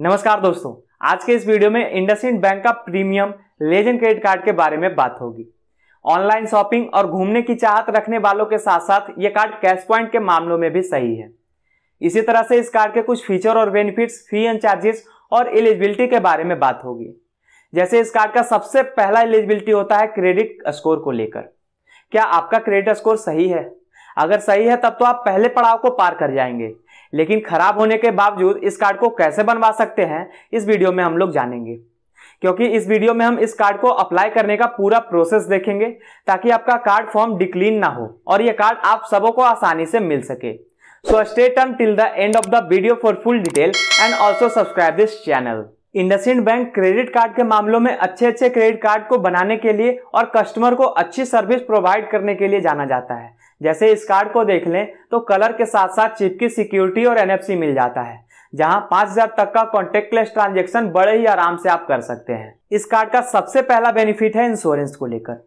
नमस्कार दोस्तों आज के इस वीडियो में इंडसइंड बैंक का प्रीमियम लेजेंड क्रेडिट कार्ड के बारे में बात होगी ऑनलाइन शॉपिंग और घूमने की चाहत रखने वालों के साथ साथ ये कार्ड कैश पॉइंट के मामलों में भी सही है इसी तरह से इस कार्ड के कुछ फीचर और बेनिफिट्स फी एंड चार्जेस और एलिजिबिलिटी के बारे में बात होगी जैसे इस कार्ड का सबसे पहला एलिजिबिलिटी होता है क्रेडिट स्कोर को लेकर क्या आपका क्रेडिट स्कोर सही है अगर सही है तब तो आप पहले पड़ाव को पार कर जाएंगे लेकिन खराब होने के बावजूद इस कार्ड को कैसे बनवा सकते हैं इस वीडियो में हम लोग जानेंगे क्योंकि इस वीडियो में हम इस कार्ड को अप्लाई करने का पूरा प्रोसेस देखेंगे ताकि आपका कार्ड फॉर्म डिक्लीन ना हो और ये कार्ड आप सबों को आसानी से मिल सके सो स्टे टर्न till the end of the video for full detail and also subscribe this channel IndusInd bank credit card के मामलों में अच्छे अच्छे क्रेडिट कार्ड को बनाने के लिए और कस्टमर को अच्छी सर्विस प्रोवाइड करने के लिए जाना जाता है जैसे इस कार्ड को देख लें तो कलर के साथ साथ चिप की सिक्योरिटी और एनएफसी मिल जाता है जहां 5000 तक का कॉन्टेक्टलेस ट्रांजेक्शन बड़े ही आराम से आप कर सकते हैं इस कार्ड का सबसे पहला बेनिफिट है इंश्योरेंस को लेकर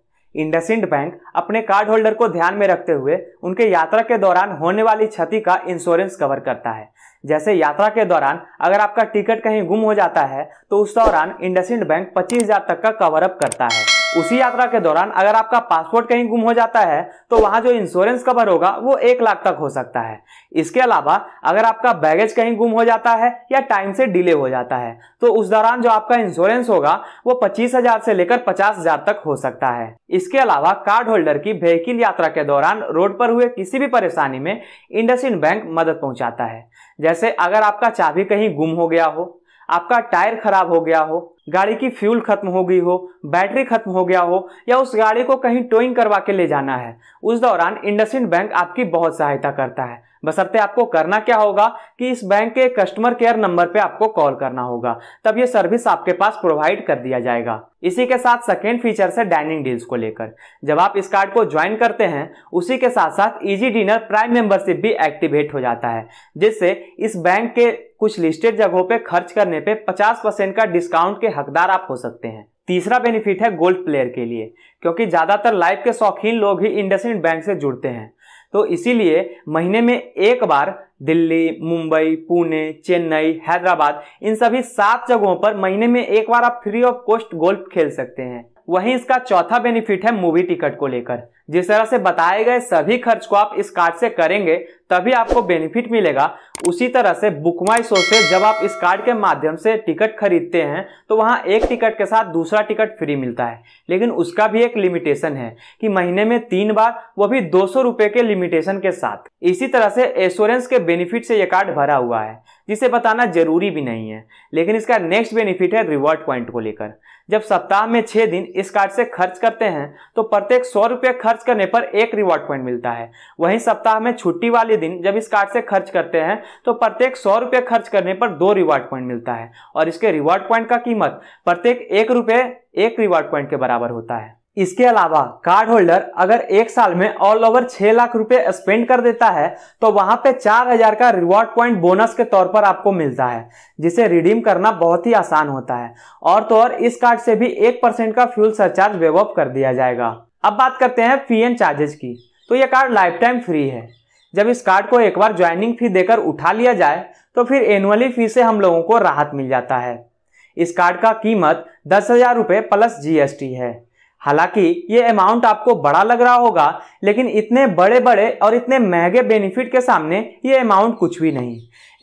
इंडसइंड बैंक अपने कार्ड होल्डर को ध्यान में रखते हुए उनके यात्रा के दौरान होने वाली क्षति का इंश्योरेंस कवर करता है जैसे यात्रा के दौरान अगर आपका टिकट कहीं गुम हो जाता है तो उस दौरान इंडसइंड बैंक 25000 तक का कवर अप करता है उसी यात्रा के दौरान अगर आपका पासपोर्ट कहीं गुम हो जाता है तो वहां जो इंश्योरेंस कवर होगा वो एक लाख तक हो सकता है इसके अलावा अगर आपका बैगेज कहीं गुम हो जाता है या टाइम से डिले हो जाता है तो उस दौरान जो आपका इंश्योरेंस होगा वो पच्चीस हजार से लेकर पचास हजार तक हो सकता है इसके अलावा कार्ड होल्डर की व्हीकिल यात्रा के दौरान रोड पर हुए किसी भी परेशानी में इंडस बैंक मदद पहुंचाता है जैसे अगर आपका चाबी कहीं गुम हो गया हो आपका टायर खराब हो गया हो गाड़ी की फ्यूल खत्म हो गई हो बैटरी खत्म हो गया हो या उस गाड़ी को कहीं टोइंग करवा के ले जाना है उस दौरान इंडसइंड बैंक आपकी बहुत सहायता करता है बसरते आपको करना क्या होगा कि इस बैंक के कस्टमर केयर नंबर पे आपको कॉल करना होगा तब ये सर्विस आपके पास प्रोवाइड कर दिया जाएगा इसी के साथ सेकेंड फीचर से डाइनिंग डील्स को लेकर जब आप इस कार्ड को ज्वाइन करते हैं उसी के साथ साथ इजी डिनर प्राइम मेंबरशिप भी एक्टिवेट हो जाता है जिससे इस बैंक के कुछ लिस्टेड जगहों पे खर्च करने पे 50 परसेंट का डिस्काउंट के हकदार आप हो सकते हैं तीसरा बेनिफिट है गोल्ड प्लेयर के लिए क्योंकि ज़्यादातर लाइफ के शौकीन लोग ही इंडसइंड बैंक से जुड़ते हैं तो इसीलिए महीने में एक बार दिल्ली मुंबई पुणे चेन्नई हैदराबाद इन सभी सात जगहों पर महीने में एक बार आप फ्री ऑफ कॉस्ट गोल्फ खेल सकते हैं वहीं इसका चौथा बेनिफिट है मूवी टिकट को लेकर जिस तरह से बताए गए सभी खर्च को आप इस कार्ड से करेंगे तभी आपको बेनिफिट मिलेगा उसी तरह से बुक माई शो से जब आप इस कार्ड के माध्यम से टिकट खरीदते हैं तो वहाँ एक टिकट के साथ दूसरा टिकट फ्री मिलता है लेकिन उसका भी एक लिमिटेशन है कि महीने में तीन बार वो भी दो सौ के लिमिटेशन के साथ इसी तरह से एश्योरेंस के बेनिफिट से यह कार्ड भरा हुआ है जिसे बताना जरूरी भी नहीं है लेकिन इसका नेक्स्ट बेनिफिट है रिवॉर्ड पॉइंट को लेकर जब सप्ताह में छह दिन इस कार्ड से खर्च करते हैं तो प्रत्येक सौ रुपये खर्च खर्च करने पर एक रिवॉर्ड पॉइंट मिलता है वहीं सप्ताह में छुट्टी वाले दिन जब इस कार्ड से खर्च करते हैं तो प्रत्येक सौ रुपये खर्च करने पर दो रिवॉर्ड पॉइंट मिलता है और इसके रिवॉर्ड पॉइंट का कीमत प्रत्येक एक रुपये एक रिवॉर्ड पॉइंट के बराबर होता है इसके अलावा कार्ड होल्डर अगर एक साल में ऑल ओवर छह लाख रुपए स्पेंड कर देता है तो वहां पे चार हजार का रिवॉर्ड पॉइंट बोनस के तौर पर आपको मिलता है जिसे रिडीम करना बहुत ही आसान होता है और तो और इस कार्ड से भी एक परसेंट का फ्यूल सरचार्ज वेव कर दिया जाएगा अब बात करते हैं फी एंड चार्जेज की तो यह कार्ड लाइफ टाइम फ्री है जब इस कार्ड को एक बार ज्वाइनिंग फी देकर उठा लिया जाए तो फिर एनुअली फी से हम लोगों को राहत मिल जाता है इस कार्ड का कीमत दस हजार रुपये प्लस जीएसटी है हालांकि ये अमाउंट आपको बड़ा लग रहा होगा लेकिन इतने बड़े बड़े और इतने महंगे बेनिफिट के सामने ये अमाउंट कुछ भी नहीं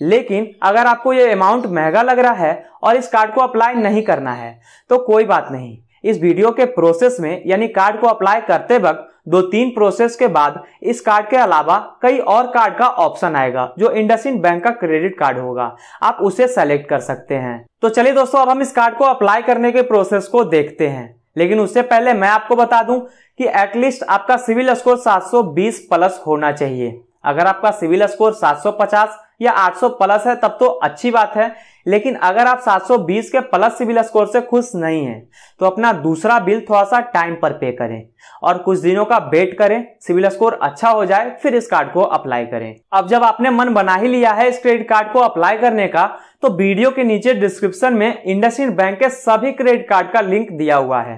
लेकिन अगर आपको ये अमाउंट महंगा लग रहा है और इस कार्ड को अप्लाई नहीं करना है तो कोई बात नहीं इस वीडियो के प्रोसेस में यानी कार्ड को अप्लाई करते वक्त दो तीन प्रोसेस के बाद इस कार्ड के अलावा कई और कार्ड का ऑप्शन आएगा जो इंडसिन बैंक का क्रेडिट कार्ड होगा आप उसे सेलेक्ट कर सकते हैं तो चलिए दोस्तों अब हम इस कार्ड को अप्लाई करने के प्रोसेस को देखते हैं लेकिन उससे पहले मैं आपको बता दूं कि एटलीस्ट आपका सिविल स्कोर 720 प्लस होना चाहिए अगर आपका सिविल स्कोर 750 या 800 प्लस है तब तो अच्छी बात है लेकिन अगर आप 720 के प्लस सिविल स्कोर से खुश नहीं हैं तो अपना दूसरा बिल थोड़ा सा टाइम पर पे करें और कुछ दिनों का वेट करें सिविल स्कोर अच्छा हो जाए फिर इस कार्ड को अप्लाई करें अब जब आपने मन बना ही लिया है इस क्रेडिट कार्ड को अप्लाई करने का तो वीडियो के नीचे डिस्क्रिप्शन में इंडसइंड बैंक के सभी क्रेडिट कार्ड का लिंक दिया हुआ है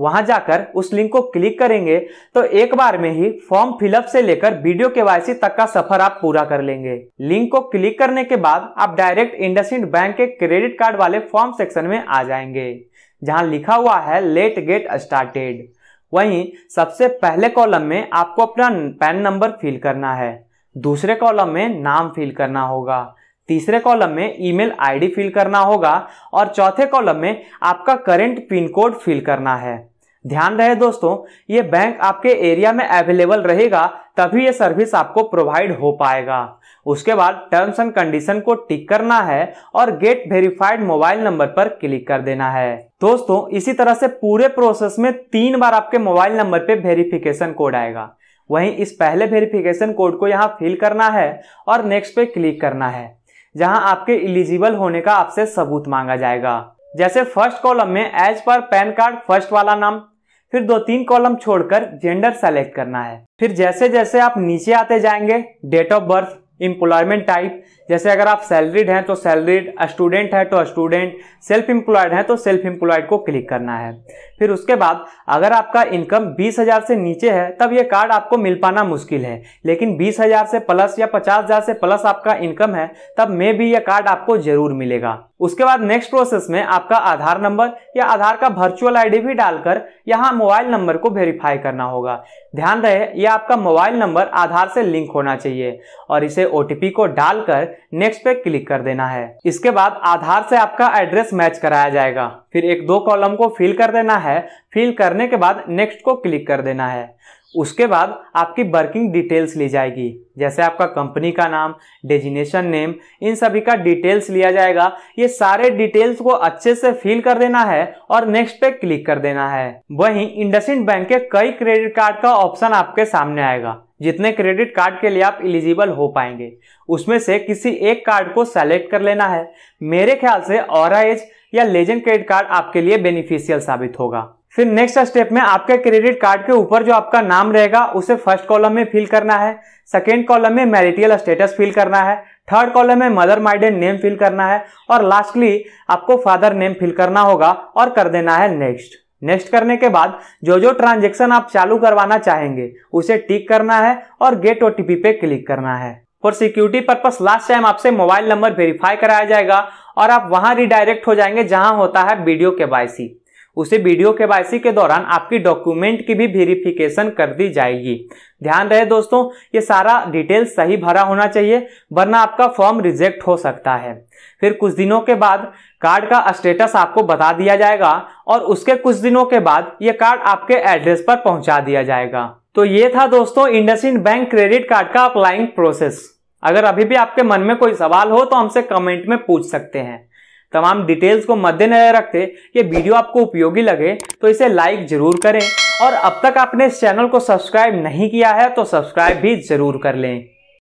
वहां जाकर उस लिंक को क्लिक करेंगे तो एक बार में ही फॉर्म फिलअप से लेकर वीडियो केवाईसी तक का सफर आप पूरा कर लेंगे लिंक को क्लिक करने के बाद आप डायरेक्ट इंडसइंड बैंक के क्रेडिट कार्ड वाले फॉर्म सेक्शन में आ जाएंगे जहां लिखा हुआ है लेट गेट स्टार्टेड वहीं सबसे पहले कॉलम में आपको अपना पैन नंबर फिल करना है दूसरे कॉलम में नाम फिल करना होगा तीसरे कॉलम में ईमेल आईडी फिल करना होगा और चौथे कॉलम में आपका करेंट पिन कोड फिल करना है ध्यान रहे दोस्तों ये बैंक आपके एरिया में अवेलेबल रहेगा तभी ये सर्विस आपको प्रोवाइड हो पाएगा उसके बाद टर्म्स एंड कंडीशन को टिक करना है और गेट वेरीफाइड मोबाइल नंबर पर क्लिक कर देना है दोस्तों इसी तरह से पूरे प्रोसेस में तीन बार आपके मोबाइल नंबर पे वेरिफिकेशन कोड आएगा वहीं इस पहले वेरिफिकेशन कोड को यहाँ फिल करना है और नेक्स्ट पे क्लिक करना है जहां आपके इलिजिबल होने का आपसे सबूत मांगा जाएगा जैसे फर्स्ट कॉलम में एज पर पैन कार्ड फर्स्ट वाला नाम फिर दो तीन कॉलम छोड़कर जेंडर सेलेक्ट करना है फिर जैसे जैसे आप नीचे आते जाएंगे date of birth employment type जैसे अगर आप सैलरीड हैं तो सैलरीड स्टूडेंट है तो स्टूडेंट सेल्फ एम्प्लॉयड है तो सेल्फ एम्प्लॉयड को क्लिक करना है फिर उसके बाद अगर आपका इनकम बीस हज़ार से नीचे है तब ये कार्ड आपको मिल पाना मुश्किल है लेकिन बीस हज़ार से प्लस या पचास हज़ार से प्लस आपका इनकम है तब मे भी यह कार्ड आपको ज़रूर मिलेगा उसके बाद नेक्स्ट प्रोसेस में आपका आधार नंबर या आधार का वर्चुअल आईडी भी डालकर यहाँ मोबाइल नंबर को वेरीफाई करना होगा ध्यान रहे यह आपका मोबाइल नंबर आधार से लिंक होना चाहिए और इसे ओ को डालकर नेक्स्ट पे क्लिक कर देना है इसके बाद आधार से आपका एड्रेस मैच कराया जाएगा फिर एक दो कॉलम को फिल कर देना है फिल करने के बाद नेक्स्ट को क्लिक कर देना है उसके बाद आपकी वर्किंग डिटेल्स ली जाएगी जैसे आपका कंपनी का नाम डेजिनेशन नेम इन सभी का डिटेल्स लिया जाएगा ये सारे डिटेल्स को अच्छे से फिल कर देना है और नेक्स्ट पे क्लिक कर देना है वहीं इंडसिंड बैंक के कई क्रेडिट कार्ड का ऑप्शन आपके सामने आएगा जितने क्रेडिट कार्ड के लिए आप एलिजिबल हो पाएंगे उसमें से किसी एक कार्ड को सेलेक्ट कर लेना है मेरे ख्याल से और या लेजेंड क्रेडिट कार्ड आपके लिए बेनिफिशियल साबित होगा फिर नेक्स्ट स्टेप में आपके क्रेडिट कार्ड के ऊपर जो आपका नाम रहेगा उसे फर्स्ट कॉलम में फिल करना है सेकेंड कॉलम में मैरिटियल स्टेटस फिल करना है थर्ड कॉलम में मदर माइडेड नेम फिल करना है और लास्टली आपको फादर नेम फिल करना होगा और कर देना है नेक्स्ट नेक्स्ट करने के बाद जो जो ट्रांजेक्शन आप चालू करवाना चाहेंगे उसे टिक करना है और गेट ओटीपी पे क्लिक करना है for security purpose last time आपसे मोबाइल नंबर वेरीफाई कराया जाएगा और आप वहां रिडायरेक्ट हो जाएंगे जहां होता है वीडियो के वाई उसी वीडियो के वाईसी के दौरान आपकी डॉक्यूमेंट की भी वेरिफिकेशन कर दी जाएगी ध्यान रहे दोस्तों ये सारा डिटेल सही भरा होना चाहिए वरना आपका फॉर्म रिजेक्ट हो सकता है फिर कुछ दिनों के बाद कार्ड का स्टेटस आपको बता दिया जाएगा और उसके कुछ दिनों के बाद ये कार्ड आपके एड्रेस पर पहुंचा दिया जाएगा तो ये था दोस्तों इंडसिन बैंक क्रेडिट कार्ड का अप्लाइंग प्रोसेस अगर अभी भी आपके मन में कोई सवाल हो तो हमसे कमेंट में पूछ सकते हैं तमाम डिटेल्स को मद्देनजर रखते ये वीडियो आपको उपयोगी लगे तो इसे लाइक जरूर करें और अब तक आपने इस चैनल को सब्सक्राइब नहीं किया है तो सब्सक्राइब भी जरूर कर लें